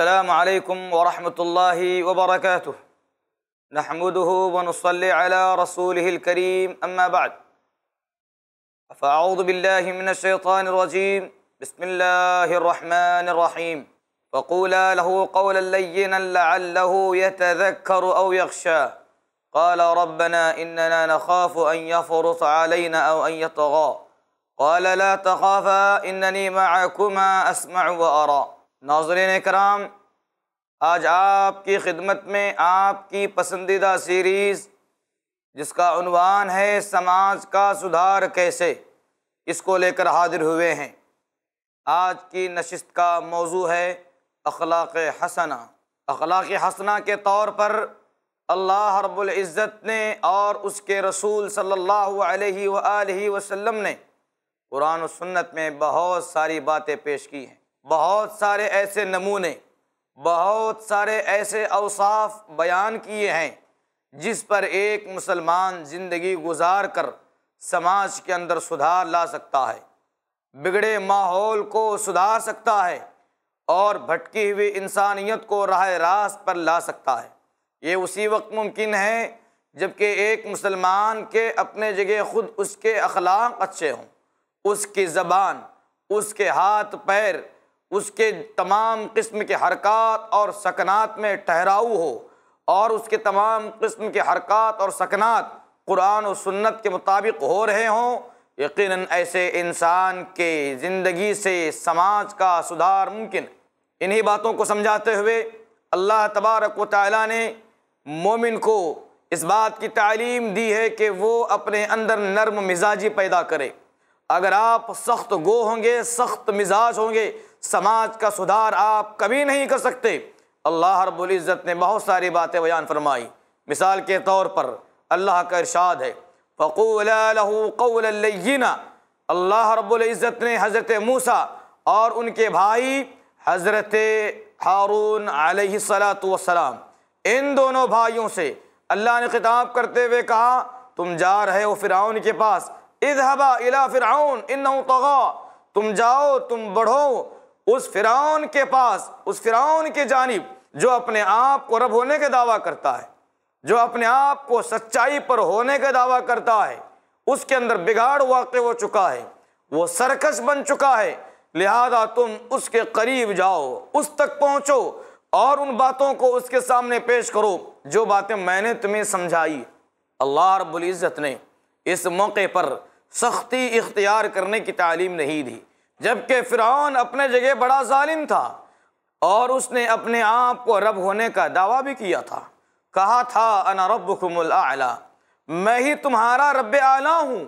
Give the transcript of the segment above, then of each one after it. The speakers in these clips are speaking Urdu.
السلام عليكم ورحمة الله وبركاته نحمده ونصلي على رسوله الكريم أما بعد فأعوذ بالله من الشيطان الرجيم بسم الله الرحمن الرحيم فقولا له قولا لينا لعله يتذكر أو يخشى قال ربنا إننا نخاف أن يفرط علينا أو أن يطغى قال لا تخافا إنني معكما أسمع وأرى ناظرين اکرام آج آپ کی خدمت میں آپ کی پسندیدہ سیریز جس کا عنوان ہے سماج کا سدھار کیسے اس کو لے کر حاضر ہوئے ہیں آج کی نشست کا موضوع ہے اخلاق حسنہ اخلاق حسنہ کے طور پر اللہ رب العزت نے اور اس کے رسول صلی اللہ علیہ وآلہ وسلم نے قرآن و سنت میں بہت ساری باتیں پیش کی ہیں بہت سارے ایسے نمونے بہت سارے ایسے اوصاف بیان کیے ہیں جس پر ایک مسلمان زندگی گزار کر سماج کے اندر سدھار لا سکتا ہے بگڑے ماحول کو سدھار سکتا ہے اور بھٹکی ہوئی انسانیت کو راہ راست پر لا سکتا ہے یہ اسی وقت ممکن ہے جب کہ ایک مسلمان کے اپنے جگہ خود اس کے اخلاق اچھے ہوں اس کی زبان اس کے ہاتھ پیر اس کے تمام قسم کے حرکات اور سکنات میں ٹھہراؤ ہو اور اس کے تمام قسم کے حرکات اور سکنات قرآن و سنت کے مطابق ہو رہے ہوں یقیناً ایسے انسان کے زندگی سے سماج کا سدھار ممکن انہی باتوں کو سمجھاتے ہوئے اللہ تبارک و تعالیٰ نے مومن کو اس بات کی تعلیم دی ہے کہ وہ اپنے اندر نرم مزاجی پیدا کرے اگر آپ سخت گو ہوں گے سخت مزاج ہوں گے سماج کا سدھار آپ کبھی نہیں کر سکتے اللہ رب العزت نے بہت ساری باتیں بیان فرمائی مثال کے طور پر اللہ کا ارشاد ہے لَهُ قَوْلَ فقوین اللہ رب العزت نے حضرت موسیٰ اور ان کے بھائی حضرت ہارون علیہ السلام ان دونوں بھائیوں سے اللہ نے خطاب کرتے ہوئے کہا تم جا رہے ہو فرعون کے پاس اضحبا اِنَّهُ فرعون تم جاؤ تم بڑھو اس فرآن کے پاس اس فراؤن کی جانب جو اپنے آپ کو رب ہونے کا دعویٰ کرتا ہے جو اپنے آپ کو سچائی پر ہونے کا دعویٰ کرتا ہے اس کے اندر بگاڑ واقع ہو چکا ہے وہ سرکش بن چکا ہے لہذا تم اس کے قریب جاؤ اس تک پہنچو اور ان باتوں کو اس کے سامنے پیش کرو جو باتیں میں نے تمہیں سمجھائی اللہ رب العزت نے اس موقع پر سختی اختیار کرنے کی تعلیم نہیں دی جبکہ فرعون اپنے جگہ بڑا ظالم تھا اور اس نے اپنے آپ کو رب ہونے کا دعویٰ بھی کیا تھا کہا تھا انا ربکم الاعلا میں ہی تمہارا رب اعلیٰ ہوں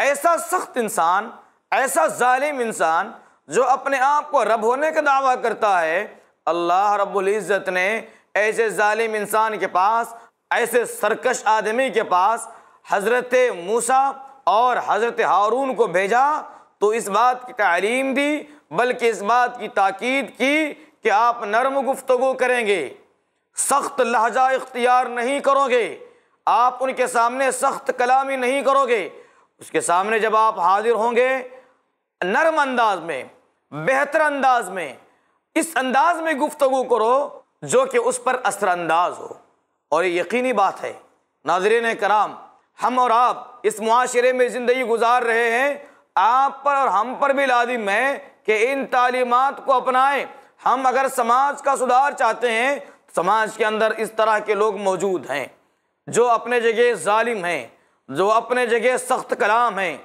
ایسا سخت انسان ایسا ظالم انسان جو اپنے آپ کو رب ہونے کا دعویٰ کرتا ہے اللہ رب العزت نے ایسے ظالم انسان کے پاس ایسے سرکش آدمی کے پاس حضرت موسیٰ اور حضرت ہارون کو بھیجا تو اس بات کی تعلیم دی بلکہ اس بات کی تاکید کی کہ آپ نرم گفتگو کریں گے سخت لہجہ اختیار نہیں کرو گے آپ ان کے سامنے سخت کلامی نہیں کرو گے اس کے سامنے جب آپ حاضر ہوں گے نرم انداز میں بہتر انداز میں اس انداز میں گفتگو کرو جو کہ اس پر اثر انداز ہو اور یہ یقینی بات ہے ناظرین کرام ہم اور آپ اس معاشرے میں زندگی گزار رہے ہیں آپ پر اور ہم پر بھی لازم ہے کہ ان تعلیمات کو اپنائیں ہم اگر سماج کا سدھار چاہتے ہیں سماج کے اندر اس طرح کے لوگ موجود ہیں جو اپنے جگہ ظالم ہیں جو اپنے جگہ سخت کلام ہیں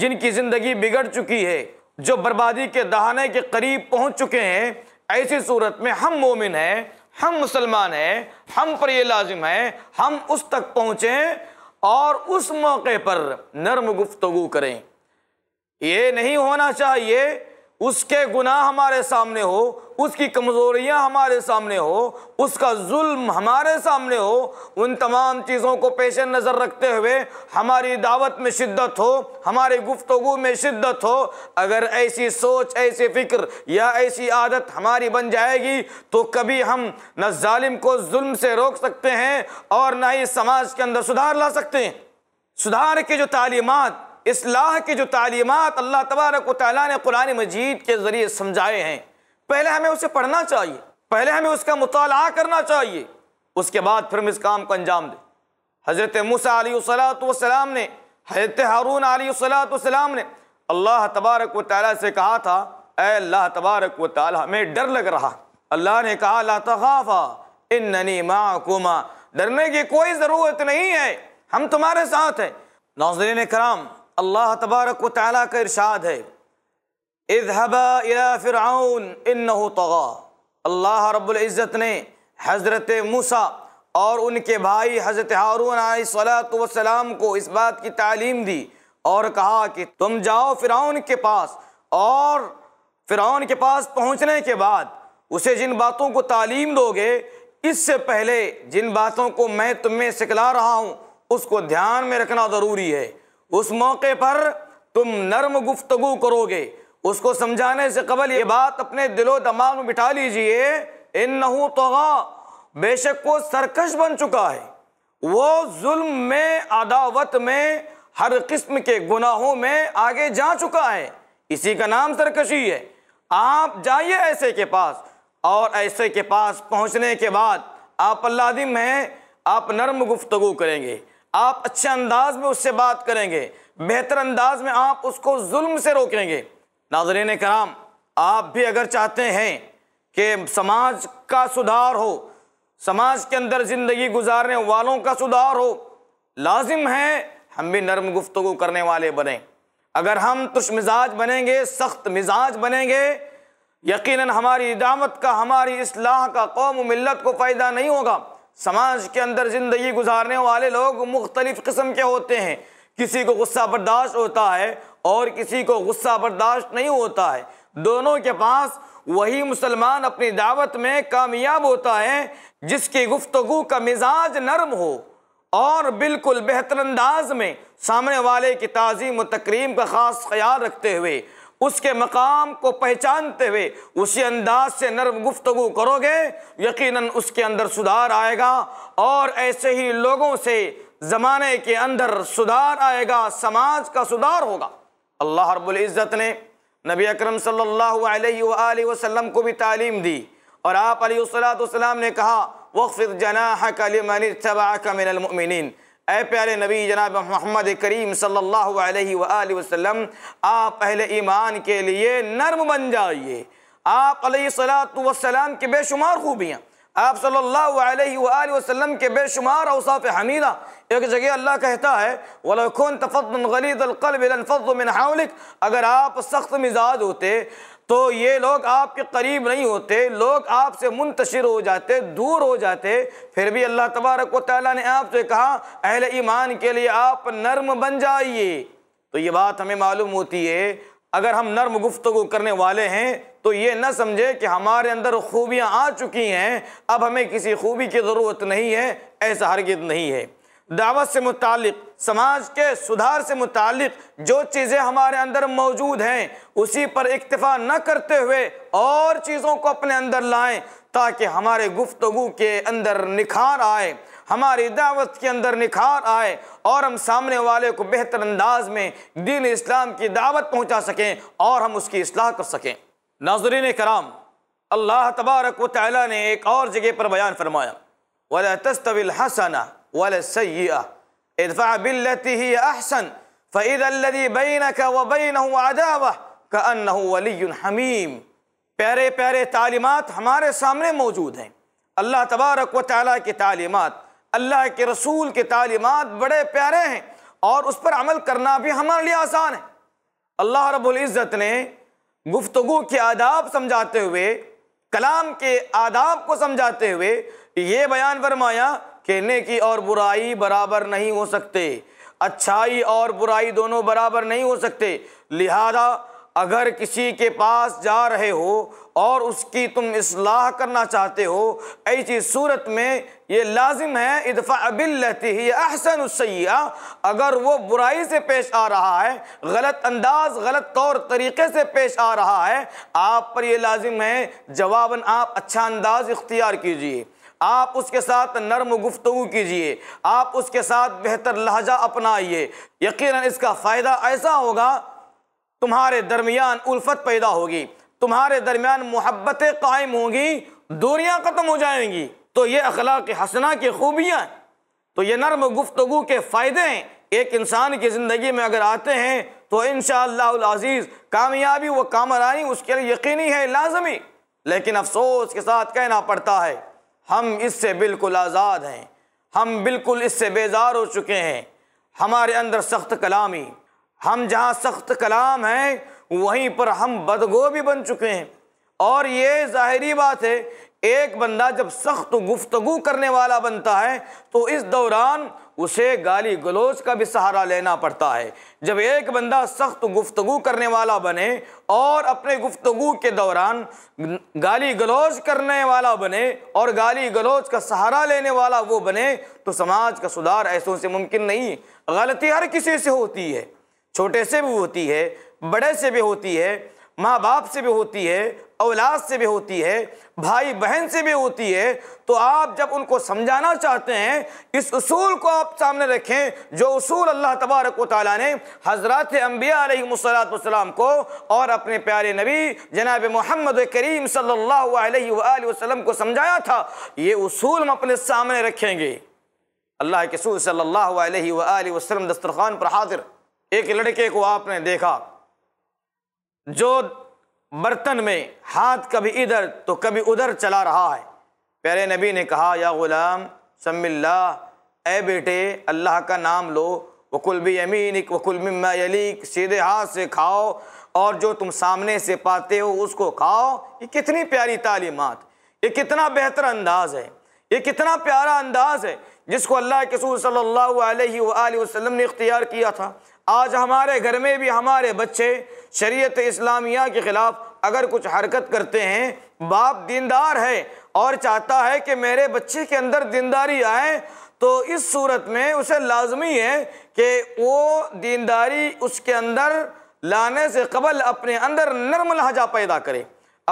جن کی زندگی بگڑ چکی ہے جو بربادی کے دہانے کے قریب پہنچ چکے ہیں ایسی صورت میں ہم مومن ہیں ہم مسلمان ہیں ہم پر یہ لازم ہیں ہم اس تک پہنچیں اور اس موقع پر نرم گفتگو کریں یہ نہیں ہونا چاہیے اس کے گناہ ہمارے سامنے ہو اس کی کمزوریاں ہمارے سامنے ہو اس کا ظلم ہمارے سامنے ہو ان تمام چیزوں کو پیش نظر رکھتے ہوئے ہماری دعوت میں شدت ہو ہماری گفتگو میں شدت ہو اگر ایسی سوچ ایسی فکر یا ایسی عادت ہماری بن جائے گی تو کبھی ہم نہ ظالم کو ظلم سے روک سکتے ہیں اور نہ ہی سماج کے اندر سدھار لا سکتے ہیں سدھار کے جو تعلیمات اصلاح کی جو تعلیمات اللہ تبارک و تعالیٰ نے قرآن مجید کے ذریعے سمجھائے ہیں پہلے ہمیں اسے پڑھنا چاہیے پہلے ہمیں اس کا مطالعہ کرنا چاہیے اس کے بعد پھر ہم اس کام کو انجام دیں حضرت موسیٰ علیہ نے حضرت ہارون نے اللہ تبارک و تعالیٰ سے کہا تھا اے اللہ تبارک و تعالیٰ ہمیں ڈر لگ رہا اللہ نے کہا لا تخافا اننی ڈرنے کی کوئی ضرورت نہیں ہے ہم تمہارے ساتھ ہیں ناظرین کرام اللہ تبارک و تعالیٰ کا ارشاد ہے الى فرعون انه طغی اللہ رب العزت نے حضرت موسیٰ اور ان کے بھائی حضرت ہارون علیہ صلاۃ والسلام کو اس بات کی تعلیم دی اور کہا کہ تم جاؤ فرعون کے پاس اور فرعون کے پاس پہنچنے کے بعد اسے جن باتوں کو تعلیم دو گے اس سے پہلے جن باتوں کو میں تمہیں سکھلا رہا ہوں اس کو دھیان میں رکھنا ضروری ہے اس موقع پر تم نرم گفتگو کرو گے اس کو سمجھانے سے قبل یہ بات اپنے دل و دماغ میں بٹھا لیجئے ان طغا بے شک وہ سرکش بن چکا ہے وہ ظلم میں عداوت میں ہر قسم کے گناہوں میں آگے جا چکا ہے اسی کا نام سرکشی ہے آپ جائیے ایسے کے پاس اور ایسے کے پاس پہنچنے کے بعد آپ اللہ دم ہیں آپ نرم گفتگو کریں گے آپ اچھے انداز میں اس سے بات کریں گے بہتر انداز میں آپ اس کو ظلم سے روکیں گے ناظرین کرام آپ بھی اگر چاہتے ہیں کہ سماج کا سدھار ہو سماج کے اندر زندگی گزارنے والوں کا سدھار ہو لازم ہے ہم بھی نرم گفتگو کرنے والے بنیں اگر ہم تش مزاج بنیں گے سخت مزاج بنیں گے یقیناً ہماری ادامت کا ہماری اصلاح کا قوم و ملت کو فائدہ نہیں ہوگا سماج کے اندر زندگی گزارنے والے لوگ مختلف قسم کے ہوتے ہیں کسی کو غصہ برداشت ہوتا ہے اور کسی کو غصہ برداشت نہیں ہوتا ہے دونوں کے پاس وہی مسلمان اپنی دعوت میں کامیاب ہوتا ہے جس کی گفتگو کا مزاج نرم ہو اور بالکل بہتر انداز میں سامنے والے کی تعظیم و تکریم کا خاص خیال رکھتے ہوئے اس کے مقام کو پہچانتے ہوئے اسی انداز سے نرم گفتگو کرو گے یقیناً اس کے اندر سدھار آئے گا اور ایسے ہی لوگوں سے زمانے کے اندر سدھار آئے گا سماج کا سدھار ہوگا اللہ رب العزت نے نبی اکرم صلی اللہ علیہ وآلہ وسلم کو بھی تعلیم دی اور آپ علیہ السلام نے کہا مِنَ الْمُؤْمِنِينَ اے پیارے نبی جناب محمد کریم صلی اللہ علیہ وآلہ وسلم آپ اہل ایمان کے لیے نرم بن جائیے آپ علیہ السّلات والسلام کے بے شمار خوبیاں آپ صلی اللہ علیہ وآلہ وسلم کے بے شمار اوصاف حمیدہ ایک جگہ اللہ کہتا ہے غَلِيدَ الْقَلْبِ مِنْ حَوْلِكَ اگر آپ سخت مزاج ہوتے تو یہ لوگ آپ کے قریب نہیں ہوتے لوگ آپ سے منتشر ہو جاتے دور ہو جاتے پھر بھی اللہ تبارک و تعالیٰ نے آپ سے کہا اہل ایمان کے لیے آپ نرم بن جائیے تو یہ بات ہمیں معلوم ہوتی ہے اگر ہم نرم گفتگو کرنے والے ہیں تو یہ نہ سمجھے کہ ہمارے اندر خوبیاں آ چکی ہیں اب ہمیں کسی خوبی کی ضرورت نہیں ہے ایسا ہرگز نہیں ہے دعوت سے متعلق سماج کے سدھار سے متعلق جو چیزیں ہمارے اندر موجود ہیں اسی پر اکتفا نہ کرتے ہوئے اور چیزوں کو اپنے اندر لائیں تاکہ ہمارے گفتگو کے اندر نکھار آئے ہماری دعوت کے اندر نکھار آئے اور ہم سامنے والے کو بہتر انداز میں دین اسلام کی دعوت پہنچا سکیں اور ہم اس کی اصلاح کر سکیں ناظرین کرام اللہ تبارک و تعالی نے ایک اور جگہ پر بیان فرمایا وَلَا تَسْتَوِ الْحَسَنَةِ پیارے پیارے تعلیمات ہمارے سامنے موجود ہیں اللہ تبارک و تعالیٰ کی تعلیمات اللہ کے رسول کی تعلیمات بڑے پیارے ہیں اور اس پر عمل کرنا بھی ہمارے لیے آسان ہے اللہ رب العزت نے گفتگو کے آداب سمجھاتے ہوئے کلام کے آداب کو سمجھاتے ہوئے یہ بیان فرمایا کہ نیکی اور برائی برابر نہیں ہو سکتے اچھائی اور برائی دونوں برابر نہیں ہو سکتے لہذا اگر کسی کے پاس جا رہے ہو اور اس کی تم اصلاح کرنا چاہتے ہو ایسی صورت میں یہ لازم ہے ادفع عبل ہی احسن السیعہ اگر وہ برائی سے پیش آ رہا ہے غلط انداز غلط طور طریقے سے پیش آ رہا ہے آپ پر یہ لازم ہے جواباً آپ اچھا انداز اختیار کیجئے آپ اس کے ساتھ نرم گفتگو کیجئے آپ اس کے ساتھ بہتر لہجہ اپنائیے یقیناً اس کا فائدہ ایسا ہوگا تمہارے درمیان الفت پیدا ہوگی تمہارے درمیان محبتیں قائم ہوں گی دوریاں ختم ہو جائیں گی تو یہ اخلاق حسنہ کی خوبیاں تو یہ نرم گفتگو کے فائدے ہیں ایک انسان کی زندگی میں اگر آتے ہیں تو انشاءاللہ العزیز کامیابی و کامرانی اس کے لیے یقینی ہے لازمی لیکن افسوس کے ساتھ کہنا پڑتا ہے ہم اس سے بالکل آزاد ہیں ہم بالکل اس سے بیزار ہو چکے ہیں ہمارے اندر سخت کلامی ہم جہاں سخت کلام ہیں وہیں پر ہم بدگو بھی بن چکے ہیں اور یہ ظاہری بات ہے ایک بندہ جب سخت گفتگو کرنے والا بنتا ہے تو اس دوران اسے گالی گلوچ کا بھی سہارا لینا پڑتا ہے جب ایک بندہ سخت گفتگو کرنے والا بنے اور اپنے گفتگو کے دوران گالی گلوچ کرنے والا بنے اور گالی گلوچ کا سہارا لینے والا وہ بنے تو سماج کا سدھار سے ممکن نہیں غلطی ہر کسی سے ہوتی ہے چھوٹے سے بھی ہوتی ہے بڑے سے بھی ہوتی ہے ماں باپ سے بھی ہوتی ہے اولاد سے بھی ہوتی ہے بھائی بہن سے بھی ہوتی ہے تو آپ جب ان کو سمجھانا چاہتے ہیں اس اصول کو آپ سامنے رکھیں جو اصول اللہ تبارک و تعالیٰ نے حضرات انبیاء علیہ السلام کو اور اپنے پیارے نبی جناب محمد کریم صلی اللہ علیہ وآلہ وسلم کو سمجھایا تھا یہ اصول ہم اپنے سامنے رکھیں گے اللہ کے سور صلی اللہ علیہ وآلہ وسلم دسترخوان پر حاضر ایک لڑکے کو آپ نے دیکھا جو برتن میں ہاتھ کبھی ادھر تو کبھی ادھر چلا رہا ہے پیارے نبی نے کہا یا غلام سم اللہ اے بیٹے اللہ کا نام لو وکل بھی امین وکل مما میں سیدھے ہاتھ سے کھاؤ اور جو تم سامنے سے پاتے ہو اس کو کھاؤ یہ کتنی پیاری تعلیمات یہ کتنا بہتر انداز ہے یہ کتنا پیارا انداز ہے جس کو اللہ کسور صلی اللہ علیہ وآلہ وسلم نے اختیار کیا تھا آج ہمارے گھر میں بھی ہمارے بچے شریعت اسلامیہ کے خلاف اگر کچھ حرکت کرتے ہیں باپ دیندار ہے اور چاہتا ہے کہ میرے بچے کے اندر دینداری آئے تو اس صورت میں اسے لازمی ہے کہ وہ دینداری اس کے اندر لانے سے قبل اپنے اندر نرم لہجہ پیدا کرے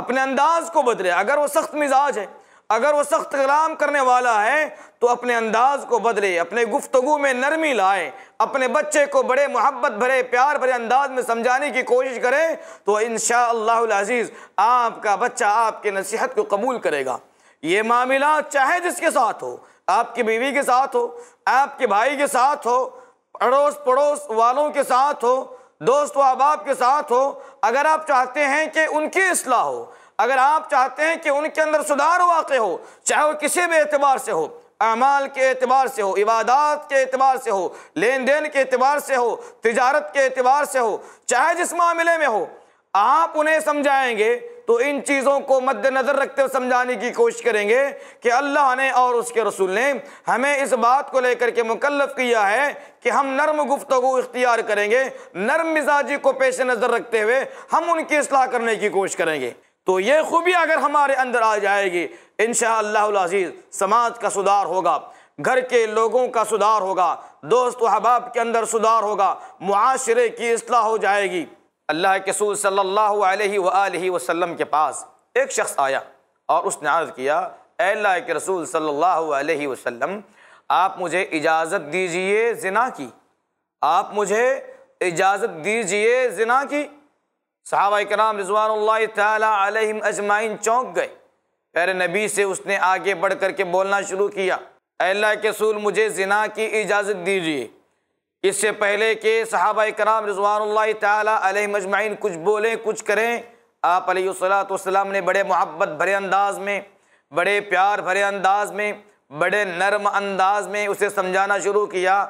اپنے انداز کو بدلے اگر وہ سخت مزاج ہے اگر وہ سخت کلام کرنے والا ہے تو اپنے انداز کو بدلے اپنے گفتگو میں نرمی لائے اپنے بچے کو بڑے محبت بھرے پیار بھرے انداز میں سمجھانے کی کوشش کرے تو انشاءاللہ العزیز آپ کا بچہ آپ کے نصیحت کو قبول کرے گا یہ معاملات چاہے جس کے ساتھ ہو آپ کی بیوی کے ساتھ ہو آپ کے بھائی کے ساتھ ہو اڑوس پڑوس والوں کے ساتھ ہو دوست و احباب کے ساتھ ہو اگر آپ چاہتے ہیں کہ ان کی اصلاح ہو اگر آپ چاہتے ہیں کہ ان کے اندر سدھار واقع ہو چاہے وہ کسی بھی اعتبار سے ہو اعمال کے اعتبار سے ہو عبادات کے اعتبار سے ہو لین دین کے اعتبار سے ہو تجارت کے اعتبار سے ہو چاہے جس معاملے میں ہو آپ انہیں سمجھائیں گے تو ان چیزوں کو مد نظر رکھتے ہوئے سمجھانے کی کوشش کریں گے کہ اللہ نے اور اس کے رسول نے ہمیں اس بات کو لے کر کے مکلف کیا ہے کہ ہم نرم گفتگو اختیار کریں گے نرم مزاجی کو پیش نظر رکھتے ہوئے ہم ان کی اصلاح کرنے کی کوشش کریں گے تو یہ خوبی اگر ہمارے اندر آ جائے گی انشاءاللہ العزیز اللہ سماج کا سدھار ہوگا گھر کے لوگوں کا سدھار ہوگا دوست و احباب کے اندر سدھار ہوگا معاشرے کی اصلاح ہو جائے گی اللہ کے سور صلی اللہ علیہ وآلہ وسلم کے پاس ایک شخص آیا اور اس نے عرض کیا اے اللہ کے رسول صلی اللہ علیہ وسلم آپ مجھے اجازت دیجئے زنا کی آپ مجھے اجازت دیجئے زنا کی صحابہ کرام رضوان اللہ تعالیٰ علیہم اجمائن چونک گئے پیر نبی سے اس نے آگے بڑھ کر کے بولنا شروع کیا اے اللہ کے سول مجھے زنا کی اجازت دیجیے اس سے پہلے کہ صحابہ کرام رضوان اللہ تعالیٰ علیہ مجمعین کچھ بولیں کچھ کریں آپ علیہ السلام نے بڑے محبت بھرے انداز میں بڑے پیار بھرے انداز میں بڑے نرم انداز میں اسے سمجھانا شروع کیا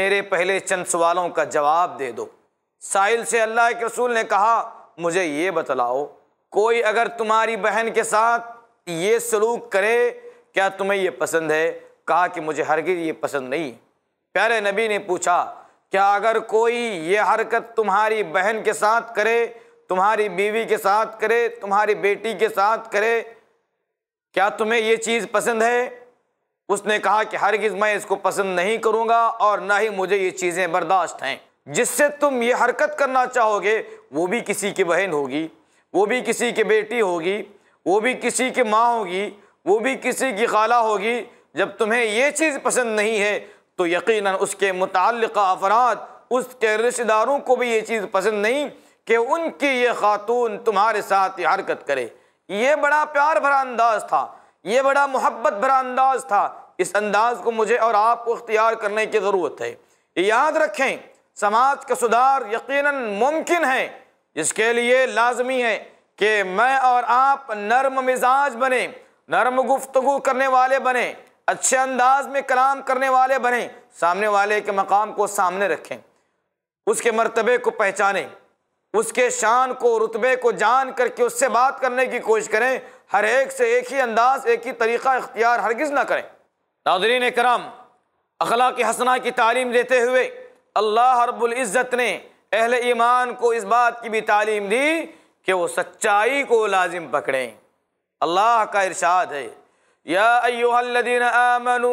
میرے پہلے چند سوالوں کا جواب دے دو ساحل سے اللہ کے رسول نے کہا مجھے یہ بتلاؤ کوئی اگر تمہاری بہن کے ساتھ یہ سلوک کرے کیا تمہیں یہ پسند ہے کہا کہ مجھے ہرگز یہ پسند نہیں پیارے نبی نے پوچھا کیا اگر کوئی یہ حرکت تمہاری بہن کے ساتھ کرے تمہاری بیوی کے ساتھ کرے تمہاری بیٹی کے ساتھ کرے کیا تمہیں یہ چیز پسند ہے اس نے کہا کہ ہرگز میں اس کو پسند نہیں کروں گا اور نہ ہی مجھے یہ چیزیں برداشت ہیں جس سے تم یہ حرکت کرنا چاہو گے وہ بھی کسی کی بہن ہوگی وہ بھی کسی کی بیٹی ہوگی وہ بھی کسی کی ماں ہوگی وہ بھی کسی کی خالہ ہوگی جب تمہیں یہ چیز پسند نہیں ہے تو یقیناً اس کے متعلقہ افراد اس کے رشتہ داروں کو بھی یہ چیز پسند نہیں کہ ان کی یہ خاتون تمہارے ساتھ یہ حرکت کرے یہ بڑا پیار بھرا انداز تھا یہ بڑا محبت بھرا انداز تھا اس انداز کو مجھے اور آپ کو اختیار کرنے کی ضرورت ہے یاد رکھیں سماعت کا سدھار یقیناً ممکن ہے اس کے لیے لازمی ہے کہ میں اور آپ نرم مزاج بنیں نرم گفتگو کرنے والے بنیں اچھے انداز میں کلام کرنے والے بنیں سامنے والے کے مقام کو سامنے رکھیں اس کے مرتبے کو پہچانیں اس کے شان کو رتبے کو جان کر کے اس سے بات کرنے کی کوشش کریں ہر ایک سے ایک ہی انداز ایک ہی طریقہ اختیار ہرگز نہ کریں ناظرین کرام اخلاق حسنہ کی تعلیم دیتے ہوئے اللہ رب العزت نے اہل ایمان کو اس بات کی بھی تعلیم دی کہ وہ سچائی کو لازم پکڑیں اللہ کا ارشاد ہے یا ایوہ الذین آمنو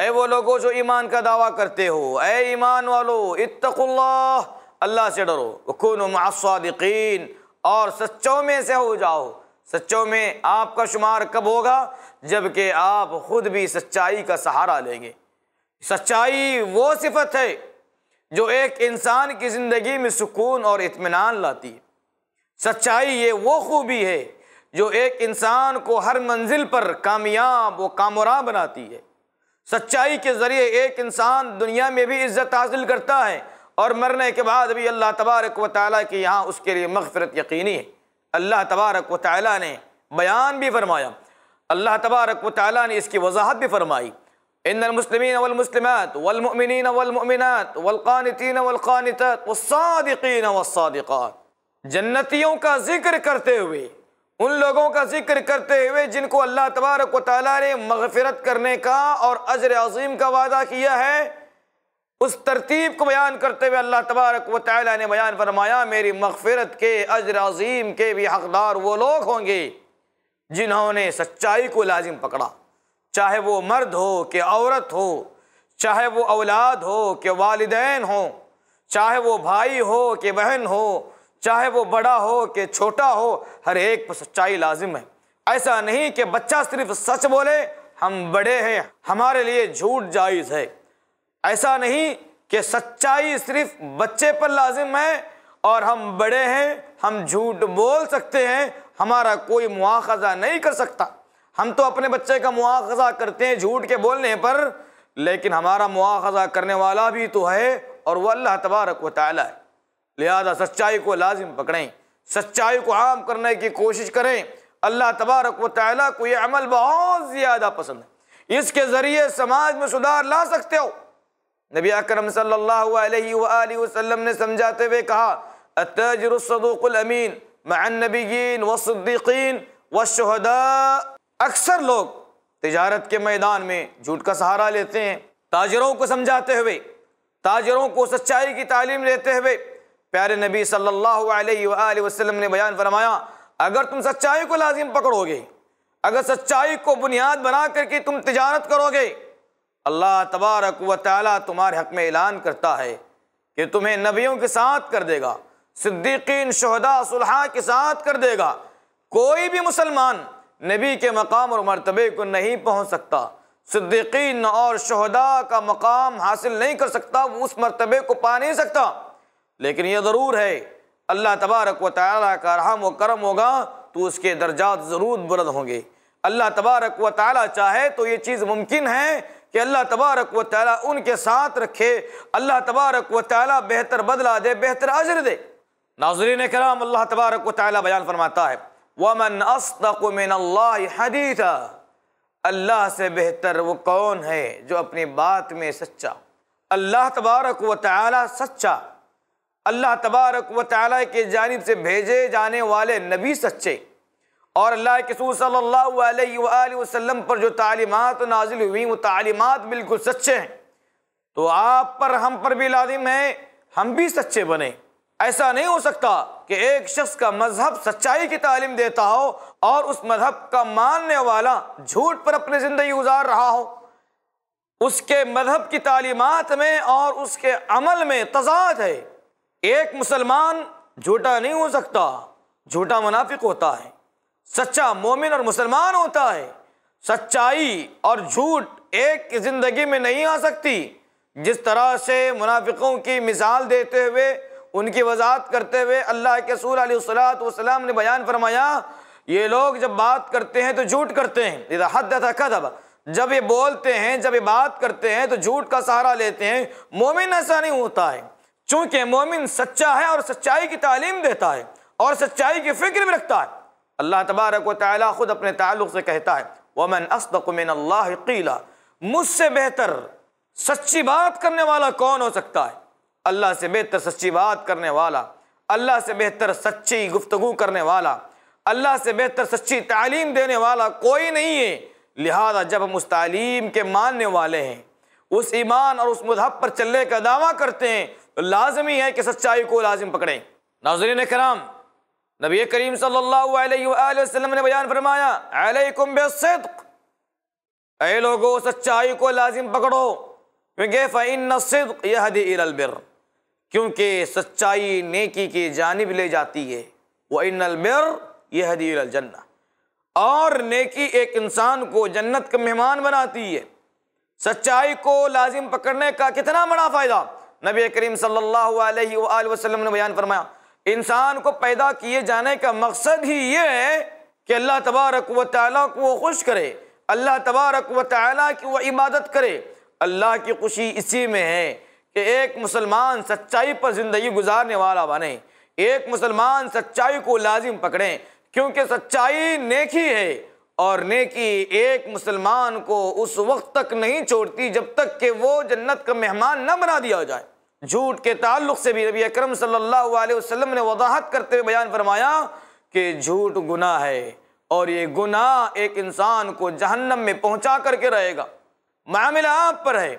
اے وہ لوگوں جو ایمان کا دعویٰ کرتے ہو اے ایمان والو اتق اللہ اللہ سے ڈرو وکونو مع الصادقین اور سچوں میں سے ہو جاؤ سچوں میں آپ کا شمار کب ہوگا جب کہ آپ خود بھی سچائی کا سہارا لیں گے سچائی وہ صفت ہے جو ایک انسان کی زندگی میں سکون اور اطمینان لاتی ہے سچائی یہ وہ خوبی ہے جو ایک انسان کو ہر منزل پر کامیاب و کامراں بناتی ہے سچائی کے ذریعے ایک انسان دنیا میں بھی عزت حاصل کرتا ہے اور مرنے کے بعد بھی اللہ تبارک و تعالیٰ کے یہاں اس کے لیے مغفرت یقینی ہے اللہ تبارک و تعالیٰ نے بیان بھی فرمایا اللہ تبارک و تعالیٰ نے اس کی وضاحت بھی فرمائی ان المسلمین والمسلمات والمؤمنین والمؤمنات والقانتین والقانتات والصادقین والصادقات جنتیوں کا ذکر کرتے ہوئے ان لوگوں کا ذکر کرتے ہوئے جن کو اللہ تبارک و تعالیٰ نے مغفرت کرنے کا اور عجر عظیم کا وعدہ کیا ہے اس ترتیب کو بیان کرتے ہوئے اللہ تبارک و تعالیٰ نے بیان فرمایا میری مغفرت کے عجر عظیم کے بھی حقدار وہ لوگ ہوں گے جنہوں نے سچائی کو لازم پکڑا چاہے وہ مرد ہو کہ عورت ہو چاہے وہ اولاد ہو کہ والدین ہوں چاہے وہ بھائی ہو کہ بہن ہو چاہے وہ بڑا ہو کہ چھوٹا ہو ہر ایک پر سچائی لازم ہے ایسا نہیں کہ بچہ صرف سچ بولے ہم بڑے ہیں ہمارے لیے جھوٹ جائز ہے ایسا نہیں کہ سچائی صرف بچے پر لازم ہے اور ہم بڑے ہیں ہم جھوٹ بول سکتے ہیں ہمارا کوئی مواخذہ نہیں کر سکتا ہم تو اپنے بچے کا مواخذہ کرتے ہیں جھوٹ کے بولنے پر لیکن ہمارا مواخذہ کرنے والا بھی تو ہے اور وہ اللہ تبارک و تعالیٰ ہے لہذا سچائی کو لازم پکڑیں سچائی کو عام کرنے کی کوشش کریں اللہ تبارک و تعالیٰ کو یہ عمل بہت زیادہ پسند ہے اس کے ذریعے سماج میں سدھار لا سکتے ہو نبی اکرم صلی اللہ علیہ وآلہ وسلم نے سمجھاتے ہوئے کہا الصدوق الامین مع النبیین والصدیقین والشہداء اکثر لوگ تجارت کے میدان میں جھوٹ کا سہارا لیتے ہیں تاجروں کو سمجھاتے ہوئے تاجروں کو سچائی کی تعلیم لیتے ہوئے پیارے نبی صلی اللہ علیہ وآلہ وسلم نے بیان فرمایا اگر تم سچائی کو لازم پکڑو گے اگر سچائی کو بنیاد بنا کر کے تم تجارت کرو گے اللہ تبارک و تعالیٰ تمہارے حق میں اعلان کرتا ہے کہ تمہیں نبیوں کے ساتھ کر دے گا صدیقین شہداء صلحاء کے ساتھ کر دے گا کوئی بھی مسلمان نبی کے مقام اور مرتبے کو نہیں پہنچ سکتا صدیقین اور شہداء کا مقام حاصل نہیں کر سکتا وہ اس مرتبے کو پا نہیں سکتا لیکن یہ ضرور ہے اللہ تبارک و تعالیٰ کا رحم و کرم ہوگا تو اس کے درجات ضرور بلد ہوں گے اللہ تبارک و تعالیٰ چاہے تو یہ چیز ممکن ہے کہ اللہ تبارک و تعالیٰ ان کے ساتھ رکھے اللہ تبارک و تعالیٰ بہتر بدلہ دے بہتر عجر دے ناظرین کرام اللہ تبارک و تعالیٰ بیان فرماتا ہے ومن من اللہ حدیث اللہ سے بہتر وہ کون ہے جو اپنی بات میں سچا اللہ تبارک و تعالی سچا اللہ تبارک و تعالی کی جانب سے بھیجے جانے والے نبی سچے اور اللہ کے سور صلی اللہ علیہ وآلہ وسلم پر جو تعلیمات نازل ہوئیں وہ تعلیمات بالکل سچے ہیں تو آپ پر ہم پر بھی لازم ہیں ہم بھی سچے بنیں ایسا نہیں ہو سکتا کہ ایک شخص کا مذہب سچائی کی تعلیم دیتا ہو اور اس مذہب کا ماننے والا جھوٹ پر اپنے زندگی گزار رہا ہو اس کے مذہب کی تعلیمات میں اور اس کے عمل میں تضاد ہے ایک مسلمان جھوٹا نہیں ہو سکتا جھوٹا منافق ہوتا ہے سچا مومن اور مسلمان ہوتا ہے سچائی اور جھوٹ ایک زندگی میں نہیں آ سکتی جس طرح سے منافقوں کی مثال دیتے ہوئے ان کی وضاحت کرتے ہوئے اللہ کے سور علیہ السلام والسلام نے بیان فرمایا یہ لوگ جب بات کرتے ہیں تو جھوٹ کرتے ہیں حد کذب جب یہ بولتے ہیں جب یہ بات کرتے ہیں تو جھوٹ کا سہارا لیتے ہیں مومن ایسا نہیں ہوتا ہے چونکہ مومن سچا ہے اور سچائی کی تعلیم دیتا ہے اور سچائی کی فکر بھی رکھتا ہے اللہ تبارک و تعالی خود اپنے تعلق سے کہتا ہے وَمَنْ أَصْدَقُ مِنَ اللَّهِ قِيلَ مجھ سے بہتر سچی بات کرنے والا کون ہو سکتا ہے اللہ سے بہتر سچی بات کرنے والا اللہ سے بہتر سچی گفتگو کرنے والا اللہ سے بہتر سچی تعلیم دینے والا کوئی نہیں ہے لہذا جب ہم اس تعلیم کے ماننے والے ہیں اس ایمان اور اس مذہب پر چلنے کا دعویٰ کرتے ہیں تو لازمی ہے کہ سچائی کو لازم پکڑیں ناظرین کرام نبی کریم صلی اللہ علیہ وآلہ وسلم نے بیان فرمایا علیکم اے سچائی کو لازم پکڑو فَإِنَّ الصِّدْقِ کیونکہ سچائی نیکی کی جانب لے جاتی ہے وہ المر یہ حدی الجنہ اور نیکی ایک انسان کو جنت کا مہمان بناتی ہے سچائی کو لازم پکڑنے کا کتنا بڑا فائدہ نبی کریم صلی اللہ علیہ وآلہ وسلم نے بیان فرمایا انسان کو پیدا کیے جانے کا مقصد ہی یہ ہے کہ اللہ تبارک و تعالیٰ کو وہ خوش کرے اللہ تبارک و تعالیٰ کی وہ عبادت کرے اللہ کی خوشی اسی میں ہے کہ ایک مسلمان سچائی پر زندگی گزارنے والا بنے ایک مسلمان سچائی کو لازم پکڑیں کیونکہ سچائی نیکی ہے اور نیکی ایک مسلمان کو اس وقت تک نہیں چھوڑتی جب تک کہ وہ جنت کا مہمان نہ بنا دیا جائے جھوٹ کے تعلق سے بھی ربی اکرم صلی اللہ علیہ وسلم نے وضاحت کرتے ہوئے بیان فرمایا کہ جھوٹ گناہ ہے اور یہ گناہ ایک انسان کو جہنم میں پہنچا کر کے رہے گا معاملہ آپ پر ہے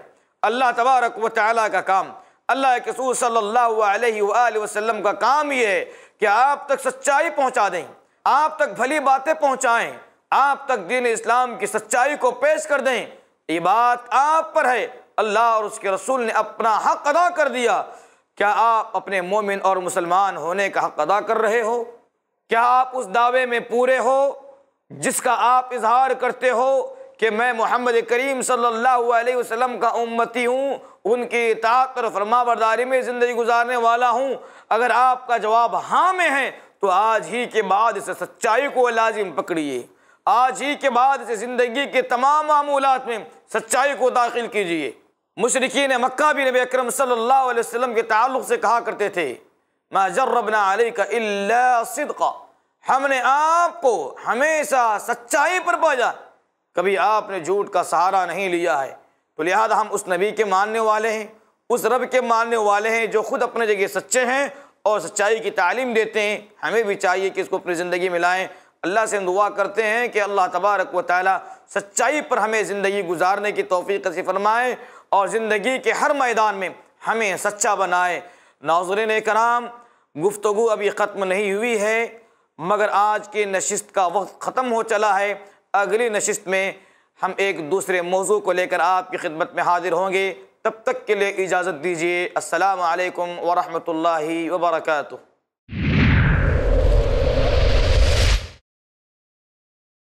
اللہ تبارک و تعالیٰ کا کام اللہ کے صلی اللہ علیہ وآلہ وسلم کا کام یہ ہے کہ آپ تک سچائی پہنچا دیں آپ تک بھلی باتیں پہنچائیں آپ تک دین اسلام کی سچائی کو پیش کر دیں یہ بات آپ پر ہے اللہ اور اس کے رسول نے اپنا حق ادا کر دیا کیا آپ اپنے مومن اور مسلمان ہونے کا حق ادا کر رہے ہو کیا آپ اس دعوے میں پورے ہو جس کا آپ اظہار کرتے ہو کہ میں محمد کریم صلی اللہ علیہ وسلم کا امتی ہوں ان کی اطاعت اور فرما برداری میں زندگی گزارنے والا ہوں اگر آپ کا جواب ہاں میں ہے تو آج ہی کے بعد اسے سچائی کو لازم پکڑیے آج ہی کے بعد اسے زندگی کے تمام معمولات میں سچائی کو داخل کیجیے مشرقین مکہ بھی نبی اکرم صلی اللہ علیہ وسلم کے تعلق سے کہا کرتے تھے مَا علیہ کا اللہ صدقہ ہم نے آپ کو ہمیشہ سچائی پر بجا کبھی آپ نے جھوٹ کا سہارا نہیں لیا ہے تو لہذا ہم اس نبی کے ماننے والے ہیں اس رب کے ماننے والے ہیں جو خود اپنے جگہ سچے ہیں اور سچائی کی تعلیم دیتے ہیں ہمیں بھی چاہیے کہ اس کو اپنی زندگی میں لائیں اللہ سے دعا کرتے ہیں کہ اللہ تبارک و تعالیٰ سچائی پر ہمیں زندگی گزارنے کی توفیق سے فرمائے اور زندگی کے ہر میدان میں ہمیں سچا بنائے ناظرین کرام گفتگو ابھی ختم نہیں ہوئی ہے مگر آج کے نشست کا وقت ختم ہو چلا ہے اگلی نشست میں ہم ایک دوسرے موضوع کو لے کر آپ کی خدمت میں حاضر ہوں گے تب تک کے لیے اجازت دیجیے السلام علیکم ورحمۃ اللہ وبرکاتہ